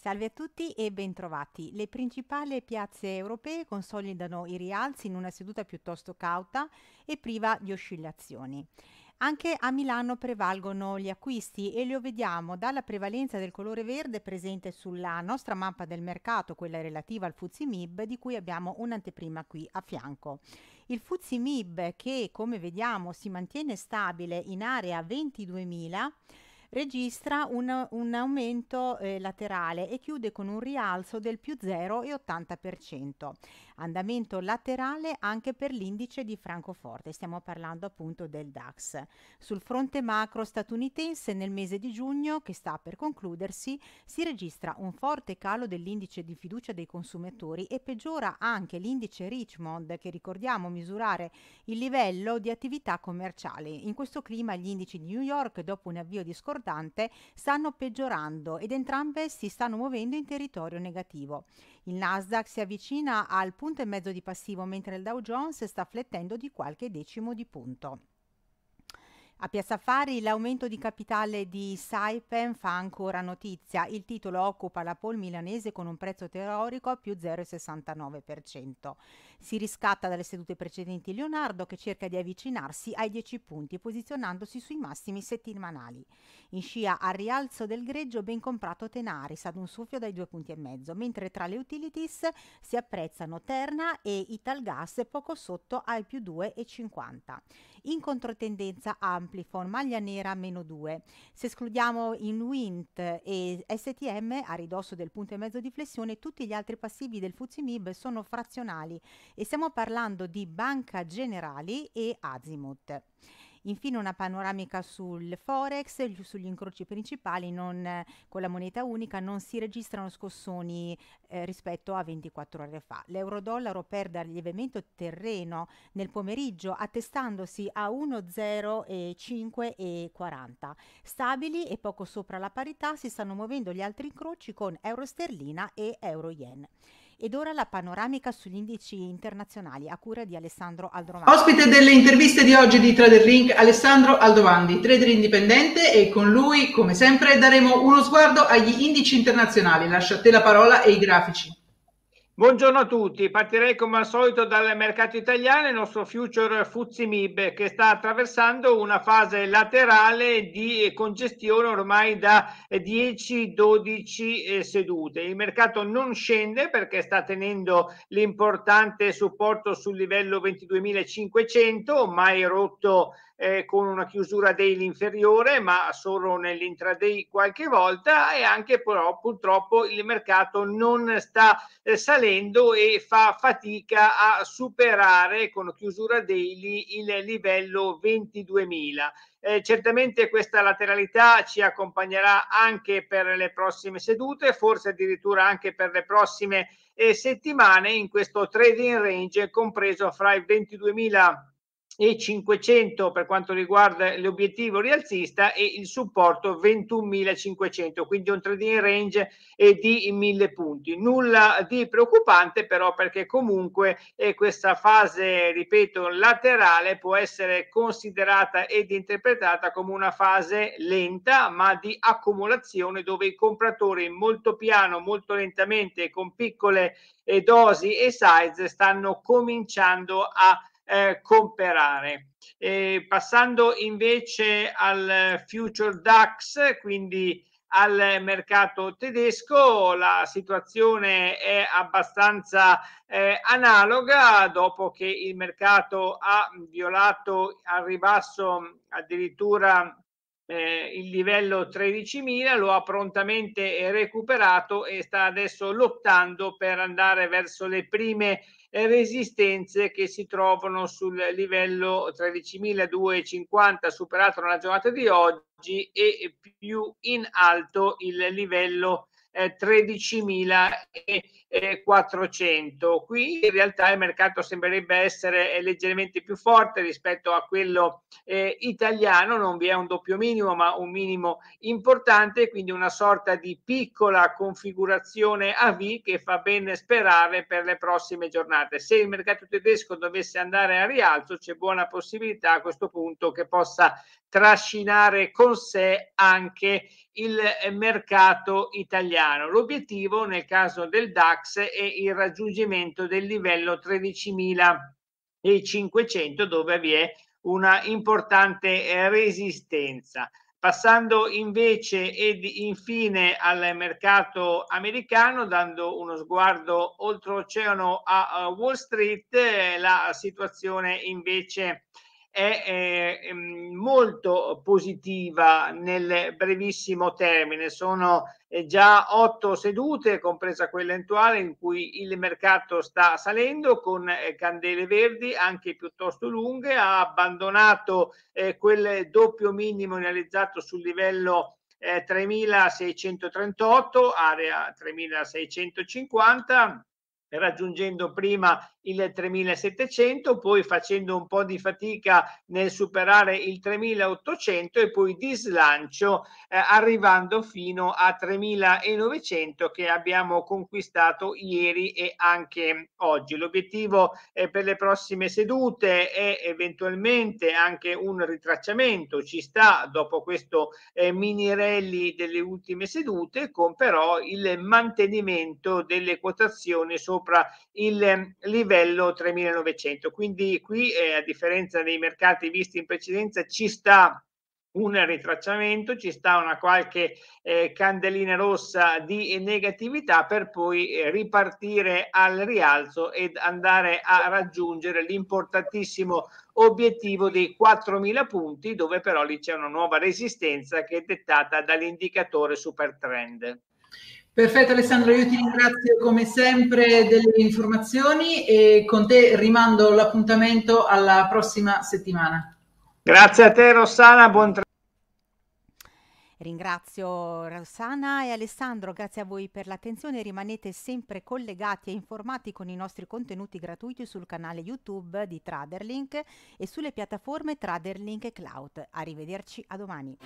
Salve a tutti e bentrovati. Le principali piazze europee consolidano i rialzi in una seduta piuttosto cauta e priva di oscillazioni. Anche a Milano prevalgono gli acquisti e lo vediamo dalla prevalenza del colore verde presente sulla nostra mappa del mercato, quella relativa al Fuzzi MIB, di cui abbiamo un'anteprima qui a fianco. Il Fuzzi MIB che, come vediamo, si mantiene stabile in area 22.000 registra un, un aumento eh, laterale e chiude con un rialzo del più 0,80%. Andamento laterale anche per l'indice di Francoforte, stiamo parlando appunto del DAX. Sul fronte macro statunitense nel mese di giugno, che sta per concludersi, si registra un forte calo dell'indice di fiducia dei consumatori e peggiora anche l'indice Richmond, che ricordiamo misurare il livello di attività commerciale. In questo clima gli indici di New York, dopo un avvio di scorretta, importante stanno peggiorando ed entrambe si stanno muovendo in territorio negativo. Il Nasdaq si avvicina al punto e mezzo di passivo mentre il Dow Jones sta flettendo di qualche decimo di punto. A Piazza Piazzafari l'aumento di capitale di Saipem fa ancora notizia. Il titolo occupa la Pol milanese con un prezzo teorico a più 0,69%. Si riscatta dalle sedute precedenti Leonardo che cerca di avvicinarsi ai 10 punti posizionandosi sui massimi settimanali. In scia al rialzo del greggio ben comprato Tenaris ad un soffio dai 2,5 punti, e mezzo, mentre tra le utilities si apprezzano Terna e Italgas poco sotto ai più 2,50. In controtendenza a Amplifon, maglia nera meno 2. Se escludiamo in Wint e STM a ridosso del punto e mezzo di flessione, tutti gli altri passivi del FUZIMIB sono frazionali e stiamo parlando di Banca Generali e Azimut. Infine una panoramica sul forex, sugli incroci principali non, con la moneta unica non si registrano scossoni eh, rispetto a 24 ore fa. L'euro-dollaro perde lievemente terreno nel pomeriggio attestandosi a 1,0540. Stabili e poco sopra la parità si stanno muovendo gli altri incroci con euro sterlina e euro yen. Ed ora la panoramica sugli indici internazionali a cura di Alessandro Aldrovandi. Ospite delle interviste di oggi di Trader Link, Alessandro Aldovandi, trader indipendente e con lui, come sempre, daremo uno sguardo agli indici internazionali. Lascio a te la parola e i grafici. Buongiorno a tutti, partirei come al solito dal mercato italiano, il nostro future Fuzzi Mib che sta attraversando una fase laterale di congestione ormai da 10-12 eh, sedute. Il mercato non scende perché sta tenendo l'importante supporto sul livello 22.500, mai rotto eh, con una chiusura daily inferiore, ma solo nell'intraday qualche volta e anche però purtroppo il mercato non sta eh, salendo e fa fatica a superare con chiusura daily il livello 22.000. Eh, certamente questa lateralità ci accompagnerà anche per le prossime sedute, forse addirittura anche per le prossime eh, settimane in questo trading range compreso fra i 22.000 e 500 per quanto riguarda l'obiettivo rialzista e il supporto 21.500, quindi un trading range eh, di 1.000 punti. Nulla di preoccupante però perché comunque eh, questa fase, ripeto, laterale può essere considerata ed interpretata come una fase lenta ma di accumulazione dove i compratori molto piano, molto lentamente, con piccole eh, dosi e size stanno cominciando a eh, comprare. E passando invece al future DAX, quindi al mercato tedesco la situazione è abbastanza eh, analoga dopo che il mercato ha violato al ribasso addirittura eh, il livello 13.000, lo ha prontamente eh, recuperato e sta adesso lottando per andare verso le prime eh, resistenze che si trovano sul livello 13.250 superato nella giornata di oggi e più in alto il livello 13.400. Eh, Qui in realtà il mercato sembrerebbe essere eh, leggermente più forte rispetto a quello eh, italiano, non vi è un doppio minimo ma un minimo importante, quindi una sorta di piccola configurazione a V che fa ben sperare per le prossime giornate. Se il mercato tedesco dovesse andare a rialzo c'è buona possibilità a questo punto che possa trascinare con sé anche il eh, mercato italiano. L'obiettivo nel caso del DAX è il raggiungimento del livello 13.500 dove vi è una importante eh, resistenza. Passando invece ed infine al mercato americano, dando uno sguardo oltreoceano a Wall Street, eh, la situazione invece è è, è ehm, molto positiva nel brevissimo termine. Sono eh, già otto sedute, compresa quella attuale, in cui il mercato sta salendo con eh, candele verdi anche piuttosto lunghe, ha abbandonato eh, quel doppio minimo realizzato sul livello eh, 3638, area 3650 raggiungendo prima il 3700, poi facendo un po' di fatica nel superare il 3800 e poi di slancio eh, arrivando fino a 3900 che abbiamo conquistato ieri e anche oggi. L'obiettivo eh, per le prossime sedute è eventualmente anche un ritracciamento, ci sta dopo questo eh, mini rally delle ultime sedute con però il mantenimento delle quotazioni sopra sopra il ehm, livello 3900. Quindi qui, eh, a differenza dei mercati visti in precedenza, ci sta un ritracciamento, ci sta una qualche eh, candelina rossa di negatività per poi eh, ripartire al rialzo ed andare a raggiungere l'importantissimo obiettivo dei 4.000 punti, dove però lì c'è una nuova resistenza che è dettata dall'indicatore super trend. Perfetto Alessandro, io ti ringrazio come sempre delle informazioni e con te rimando l'appuntamento alla prossima settimana. Grazie a te Rossana, buon tra- Ringrazio Rossana e Alessandro, grazie a voi per l'attenzione, rimanete sempre collegati e informati con i nostri contenuti gratuiti sul canale YouTube di Traderlink e sulle piattaforme Traderlink e Cloud. Arrivederci a domani.